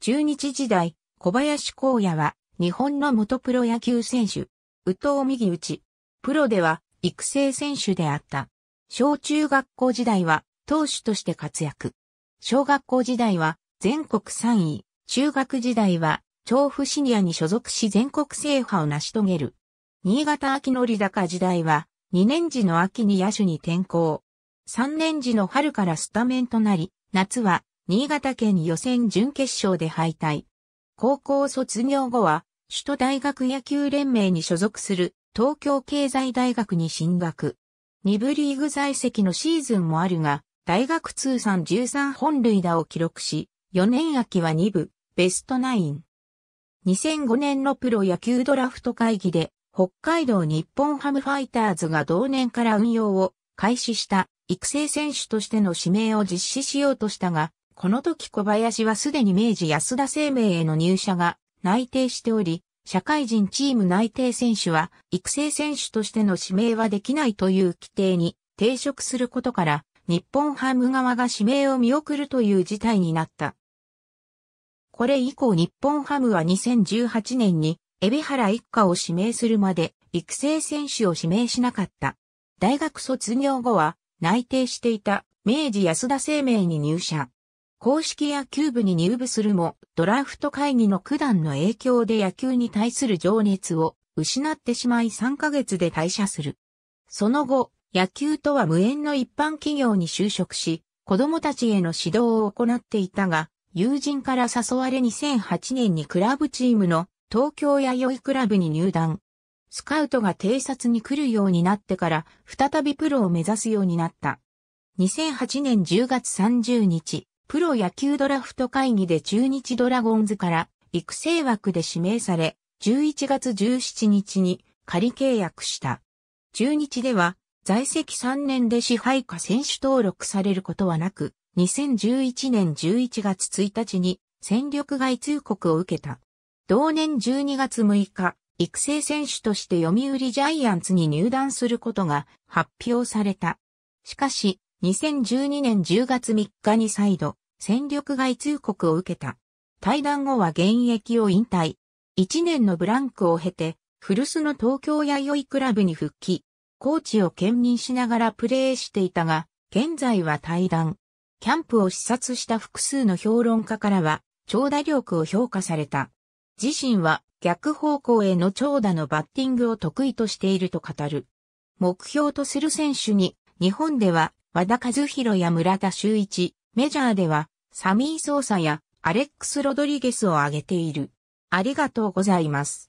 中日時代、小林光也は、日本の元プロ野球選手、宇藤右打ち。プロでは、育成選手であった。小中学校時代は、投手として活躍。小学校時代は、全国3位。中学時代は、調布シニアに所属し全国制覇を成し遂げる。新潟秋のり高時代は、2年時の秋に野手に転向。3年時の春からスタメンとなり、夏は新潟県予選準決勝で敗退。高校卒業後は、首都大学野球連盟に所属する東京経済大学に進学。2部リーグ在籍のシーズンもあるが、大学通算13本塁打を記録し、4年秋は2部、ベスト9。2005年のプロ野球ドラフト会議で、北海道日本ハムファイターズが同年から運用を開始した育成選手としての指名を実施しようとしたが、この時小林はすでに明治安田生命への入社が内定しており、社会人チーム内定選手は育成選手としての指名はできないという規定に抵触することから、日本ハム側が指名を見送るという事態になった。これ以降日本ハムは2018年に、エビ原一家を指名するまで、育成選手を指名しなかった。大学卒業後は、内定していた明治安田生命に入社。公式野球部に入部するも、ドラフト会議の九段の影響で野球に対する情熱を失ってしまい3ヶ月で退社する。その後、野球とは無縁の一般企業に就職し、子供たちへの指導を行っていたが、友人から誘われ2008年にクラブチームの東京弥生クラブに入団。スカウトが偵察に来るようになってから、再びプロを目指すようになった。2008年10月30日、プロ野球ドラフト会議で中日ドラゴンズから育成枠で指名され、11月17日に仮契約した。中日では在籍3年で支配下選手登録されることはなく、2011年11月1日に戦力外通告を受けた。同年12月6日、育成選手として読売ジャイアンツに入団することが発表された。しかし、2012年10月3日に再度、戦力外通告を受けた。退団後は現役を引退。一年のブランクを経て、古巣の東京弥生クラブに復帰。コーチを兼任しながらプレーしていたが、現在は退団。キャンプを視察した複数の評論家からは、長打力を評価された。自身は逆方向への長打のバッティングを得意としていると語る。目標とする選手に、日本では和田和弘や村田修一、メジャーでは、サミー・ソーサやアレックス・ロドリゲスを挙げている。ありがとうございます。